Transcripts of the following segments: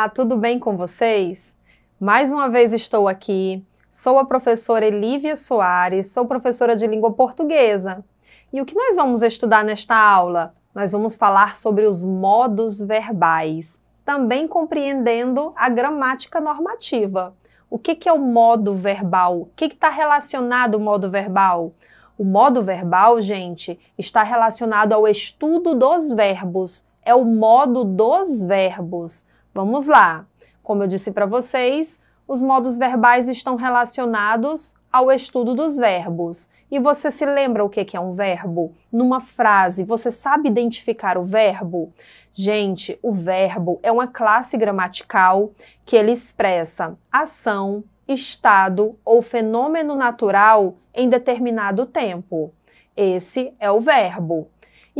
Olá, tudo bem com vocês? Mais uma vez estou aqui. Sou a professora Elívia Soares, sou professora de língua portuguesa. E o que nós vamos estudar nesta aula? Nós vamos falar sobre os modos verbais, também compreendendo a gramática normativa. O que, que é o modo verbal? O que está relacionado ao modo verbal? O modo verbal, gente, está relacionado ao estudo dos verbos. É o modo dos verbos. Vamos lá! Como eu disse para vocês, os modos verbais estão relacionados ao estudo dos verbos. E você se lembra o que é um verbo? Numa frase, você sabe identificar o verbo? Gente, o verbo é uma classe gramatical que ele expressa ação, estado ou fenômeno natural em determinado tempo. Esse é o verbo.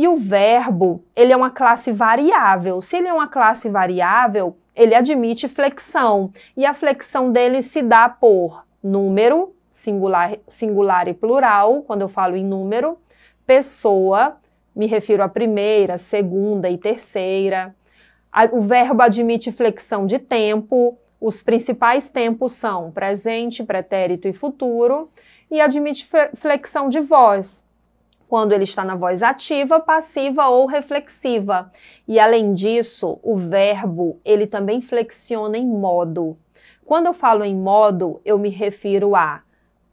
E o verbo, ele é uma classe variável. Se ele é uma classe variável, ele admite flexão. E a flexão dele se dá por número, singular, singular e plural, quando eu falo em número, pessoa, me refiro à primeira, segunda e terceira. O verbo admite flexão de tempo. Os principais tempos são presente, pretérito e futuro. E admite flexão de voz quando ele está na voz ativa, passiva ou reflexiva. E além disso, o verbo, ele também flexiona em modo. Quando eu falo em modo, eu me refiro a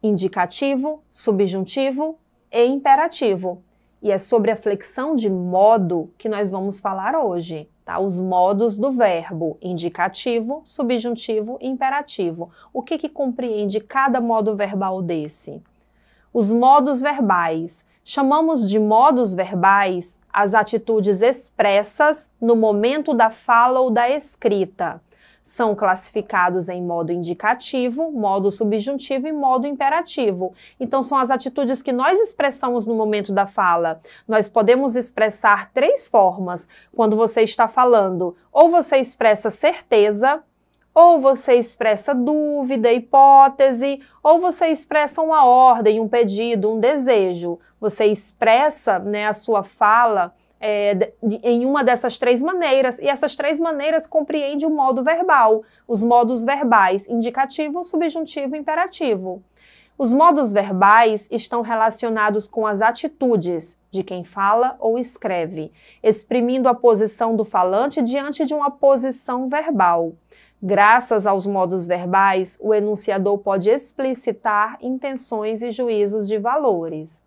indicativo, subjuntivo e imperativo. E é sobre a flexão de modo que nós vamos falar hoje, tá? Os modos do verbo: indicativo, subjuntivo e imperativo. O que, que compreende cada modo verbal desse? Os modos verbais chamamos de modos verbais as atitudes expressas no momento da fala ou da escrita. São classificados em modo indicativo, modo subjuntivo e modo imperativo. Então, são as atitudes que nós expressamos no momento da fala. Nós podemos expressar três formas quando você está falando: ou você expressa certeza, ou você expressa dúvida, hipótese, ou você expressa uma ordem, um pedido, um desejo. Você expressa né, a sua fala é, em uma dessas três maneiras, e essas três maneiras compreendem o modo verbal, os modos verbais, indicativo, subjuntivo e imperativo. Os modos verbais estão relacionados com as atitudes de quem fala ou escreve, exprimindo a posição do falante diante de uma posição verbal. Graças aos modos verbais, o enunciador pode explicitar intenções e juízos de valores.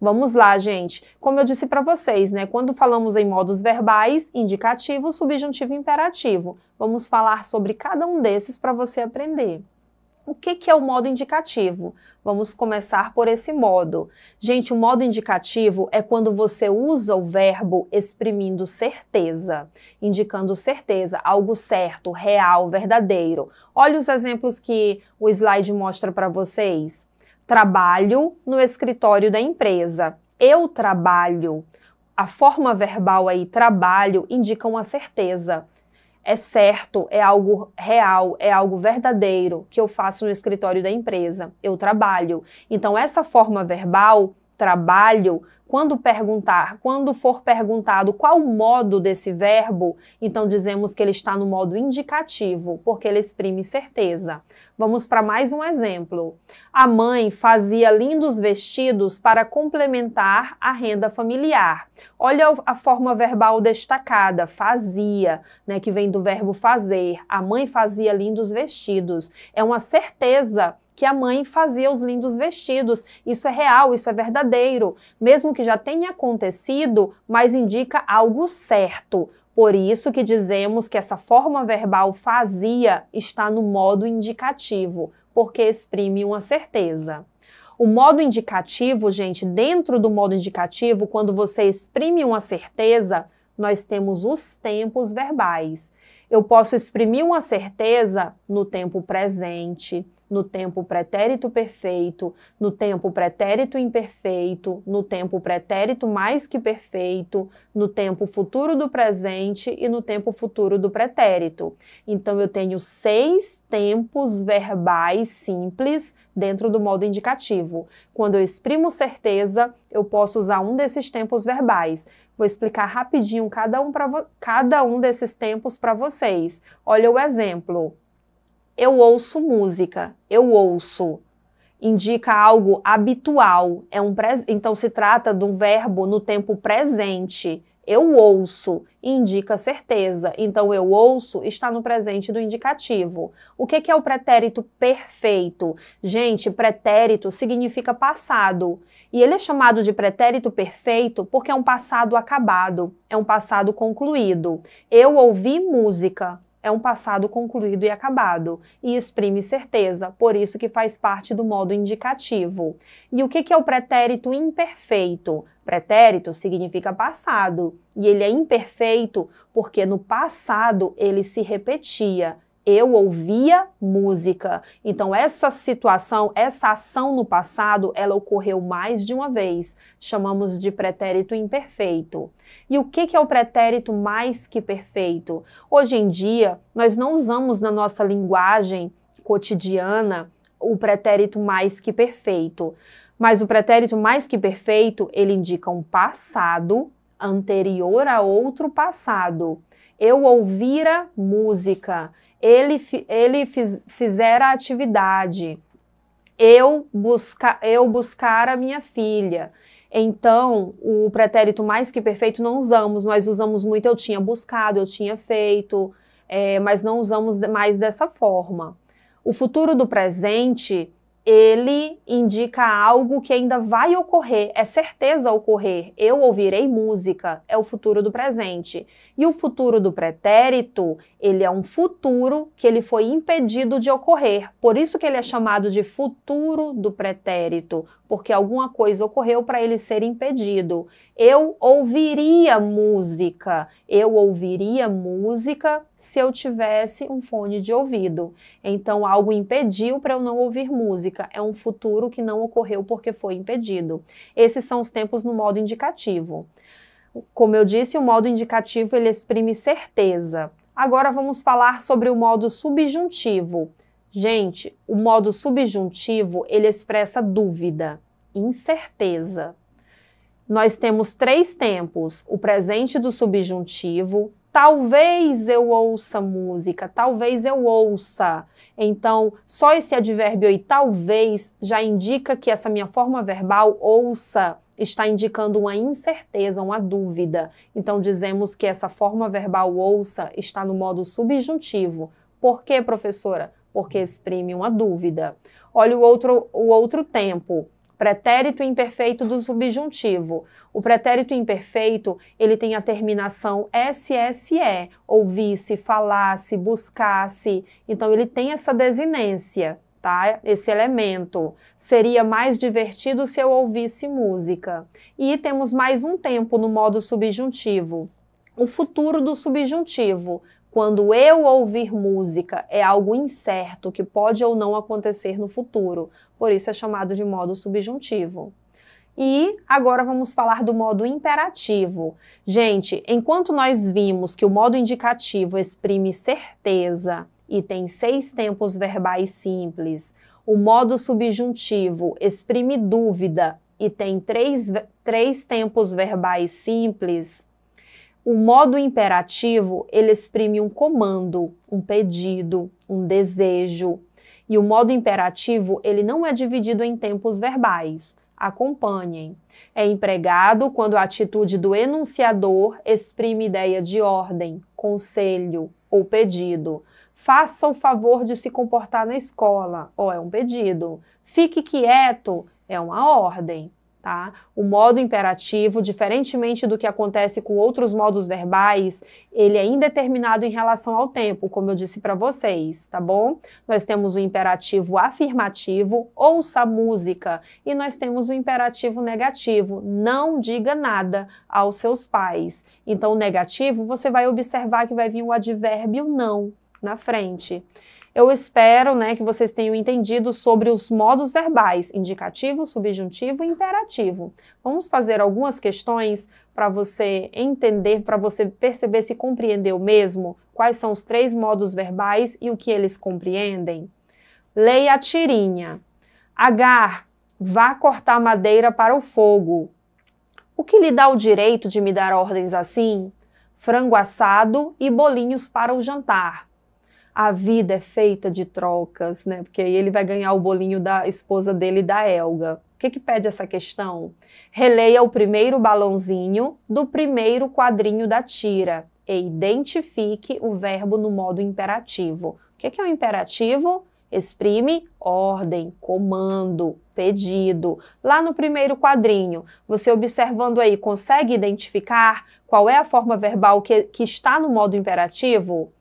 Vamos lá, gente. Como eu disse para vocês, né? Quando falamos em modos verbais, indicativo, subjuntivo e imperativo, vamos falar sobre cada um desses para você aprender. O que, que é o modo indicativo? Vamos começar por esse modo. Gente, o modo indicativo é quando você usa o verbo exprimindo certeza, indicando certeza, algo certo, real, verdadeiro. Olha os exemplos que o slide mostra para vocês. Trabalho no escritório da empresa. Eu trabalho. A forma verbal aí, trabalho, indica uma certeza é certo, é algo real, é algo verdadeiro que eu faço no escritório da empresa. Eu trabalho. Então, essa forma verbal, trabalho, quando perguntar, quando for perguntado qual o modo desse verbo, então dizemos que ele está no modo indicativo, porque ele exprime certeza. Vamos para mais um exemplo. A mãe fazia lindos vestidos para complementar a renda familiar. Olha a forma verbal destacada, fazia, né, que vem do verbo fazer. A mãe fazia lindos vestidos. É uma certeza que a mãe fazia os lindos vestidos. Isso é real, isso é verdadeiro. Mesmo que já tenha acontecido, mas indica algo certo. Por isso que dizemos que essa forma verbal fazia está no modo indicativo, porque exprime uma certeza. O modo indicativo, gente, dentro do modo indicativo, quando você exprime uma certeza, nós temos os tempos verbais eu posso exprimir uma certeza no tempo presente, no tempo pretérito perfeito, no tempo pretérito imperfeito, no tempo pretérito mais que perfeito, no tempo futuro do presente e no tempo futuro do pretérito. Então, eu tenho seis tempos verbais simples dentro do modo indicativo. Quando eu exprimo certeza, eu posso usar um desses tempos verbais. Vou explicar rapidinho cada um, cada um desses tempos para vocês. Olha o exemplo. Eu ouço música. Eu ouço indica algo habitual. É um pre... Então, se trata de um verbo no tempo presente. Eu ouço indica certeza. Então, eu ouço está no presente do indicativo. O que, que é o pretérito perfeito? Gente, pretérito significa passado. E ele é chamado de pretérito perfeito porque é um passado acabado, é um passado concluído. Eu ouvi música é um passado concluído e acabado, e exprime certeza, por isso que faz parte do modo indicativo. E o que é o pretérito imperfeito? Pretérito significa passado, e ele é imperfeito porque no passado ele se repetia, eu ouvia música. Então essa situação, essa ação no passado, ela ocorreu mais de uma vez. Chamamos de pretérito imperfeito. E o que é o pretérito mais que perfeito? Hoje em dia, nós não usamos na nossa linguagem cotidiana o pretérito mais que perfeito. Mas o pretérito mais que perfeito, ele indica um passado anterior a outro passado. Eu ouvira música ele, ele fiz, fizera a atividade, eu, busca, eu buscar a minha filha. Então, o pretérito mais que perfeito não usamos, nós usamos muito eu tinha buscado, eu tinha feito, é, mas não usamos mais dessa forma. O futuro do presente ele indica algo que ainda vai ocorrer, é certeza ocorrer. Eu ouvirei música, é o futuro do presente. E o futuro do pretérito, ele é um futuro que ele foi impedido de ocorrer. Por isso que ele é chamado de futuro do pretérito, porque alguma coisa ocorreu para ele ser impedido. Eu ouviria música, eu ouviria música se eu tivesse um fone de ouvido. Então algo impediu para eu não ouvir música. É um futuro que não ocorreu porque foi impedido. Esses são os tempos no modo indicativo. Como eu disse, o modo indicativo ele exprime certeza. Agora vamos falar sobre o modo subjuntivo. Gente, o modo subjuntivo ele expressa dúvida, incerteza. Nós temos três tempos: o presente do subjuntivo, talvez eu ouça música, talvez eu ouça. Então, só esse advérbio aí, talvez, já indica que essa minha forma verbal, ouça, está indicando uma incerteza, uma dúvida. Então, dizemos que essa forma verbal ouça está no modo subjuntivo. Por quê, professora? porque exprime uma dúvida. Olha o outro, o outro tempo. Pretérito imperfeito do subjuntivo. O pretérito imperfeito, ele tem a terminação SSE, ouvisse, falasse, buscasse. Então, ele tem essa desinência, tá? Esse elemento. Seria mais divertido se eu ouvisse música. E temos mais um tempo no modo subjuntivo. O futuro do subjuntivo quando eu ouvir música, é algo incerto que pode ou não acontecer no futuro, por isso é chamado de modo subjuntivo. E agora vamos falar do modo imperativo. Gente, enquanto nós vimos que o modo indicativo exprime certeza e tem seis tempos verbais simples, o modo subjuntivo exprime dúvida e tem três, três tempos verbais simples. O modo imperativo, ele exprime um comando, um pedido, um desejo. E o modo imperativo, ele não é dividido em tempos verbais. Acompanhem. É empregado quando a atitude do enunciador exprime ideia de ordem, conselho ou pedido. Faça o favor de se comportar na escola, ou é um pedido. Fique quieto, é uma ordem. Tá? O modo imperativo, diferentemente do que acontece com outros modos verbais, ele é indeterminado em relação ao tempo, como eu disse para vocês, tá bom? Nós temos o imperativo afirmativo, ouça música, e nós temos o imperativo negativo, não diga nada aos seus pais. Então, o negativo, você vai observar que vai vir o advérbio não na frente. Eu espero né, que vocês tenham entendido sobre os modos verbais, indicativo, subjuntivo e imperativo. Vamos fazer algumas questões para você entender, para você perceber se compreendeu mesmo quais são os três modos verbais e o que eles compreendem. Leia a tirinha. Agar, vá cortar madeira para o fogo. O que lhe dá o direito de me dar ordens assim? Frango assado e bolinhos para o jantar a vida é feita de trocas, né? Porque aí ele vai ganhar o bolinho da esposa dele, da Elga. O que, que pede essa questão? Releia o primeiro balãozinho do primeiro quadrinho da tira e identifique o verbo no modo imperativo. O que, que é o imperativo? Exprime ordem, comando, pedido. Lá no primeiro quadrinho, você observando aí, consegue identificar qual é a forma verbal que, que está no modo imperativo?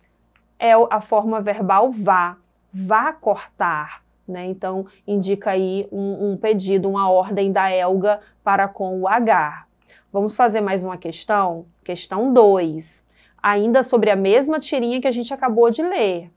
é a forma verbal vá, vá cortar. Né? Então, indica aí um, um pedido, uma ordem da Elga para com o H. Vamos fazer mais uma questão? Questão 2. Ainda sobre a mesma tirinha que a gente acabou de ler.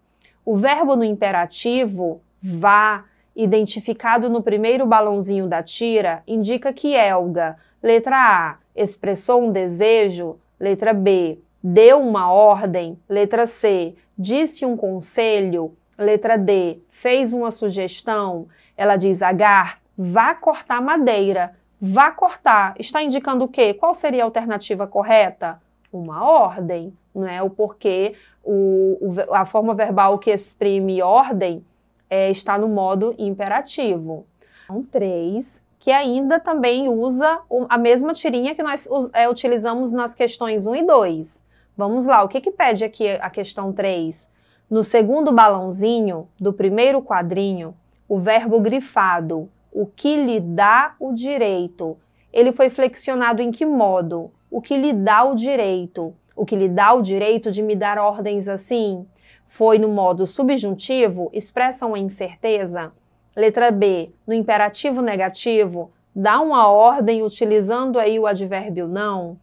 O verbo no imperativo, vá, identificado no primeiro balãozinho da tira, indica que Elga, letra A, expressou um desejo, letra B, deu uma ordem, letra C, disse um conselho, letra D, fez uma sugestão, ela diz H, vá cortar madeira, vá cortar, está indicando o quê? Qual seria a alternativa correta? Uma ordem, não é? O porquê o, o a forma verbal que exprime ordem é, está no modo imperativo. um então, três, que ainda também usa a mesma tirinha que nós é, utilizamos nas questões 1 e 2. Vamos lá, o que, que pede aqui a questão 3? No segundo balãozinho do primeiro quadrinho, o verbo grifado, o que lhe dá o direito, ele foi flexionado em que modo? O que lhe dá o direito? O que lhe dá o direito de me dar ordens assim? Foi no modo subjuntivo, Expressam a incerteza? Letra B, no imperativo negativo, dá uma ordem utilizando aí o advérbio não?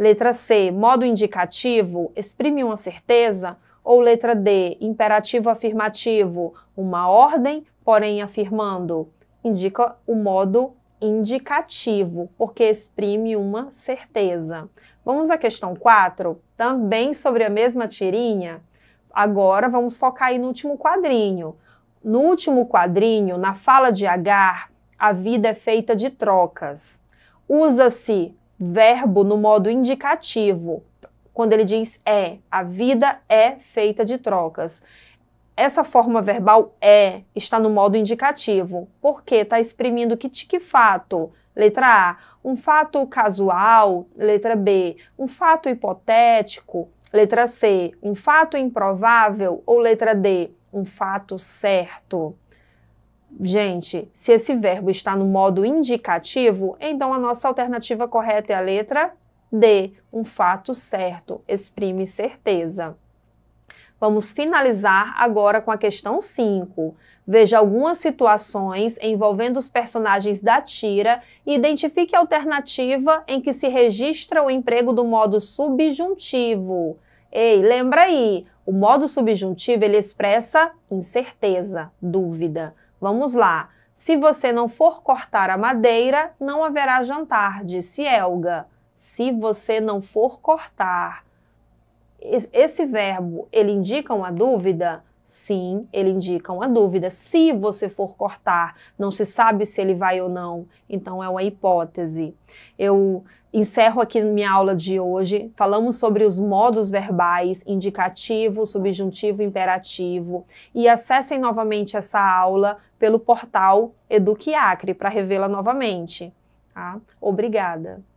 Letra C, modo indicativo, exprime uma certeza. Ou letra D, imperativo afirmativo, uma ordem, porém afirmando. Indica o modo indicativo, porque exprime uma certeza. Vamos à questão 4, também sobre a mesma tirinha. Agora vamos focar aí no último quadrinho. No último quadrinho, na fala de Agar, a vida é feita de trocas. Usa-se verbo no modo indicativo, quando ele diz é, a vida é feita de trocas. Essa forma verbal é está no modo indicativo, porque está exprimindo que, que fato? Letra A, um fato casual, letra B, um fato hipotético, letra C, um fato improvável, ou letra D, um fato certo. Gente, se esse verbo está no modo indicativo, então a nossa alternativa correta é a letra D, um fato certo, exprime certeza. Vamos finalizar agora com a questão 5. Veja algumas situações envolvendo os personagens da tira e identifique a alternativa em que se registra o emprego do modo subjuntivo. Ei, lembra aí, o modo subjuntivo ele expressa incerteza, dúvida. Vamos lá. Se você não for cortar a madeira, não haverá jantar, disse Elga. Se você não for cortar. Esse verbo, ele indica uma dúvida? Sim, ele indica uma dúvida. Se você for cortar, não se sabe se ele vai ou não. Então é uma hipótese. Eu Encerro aqui minha aula de hoje. Falamos sobre os modos verbais, indicativo, subjuntivo, imperativo. E acessem novamente essa aula pelo portal Acre para revê-la novamente. Tá? Obrigada.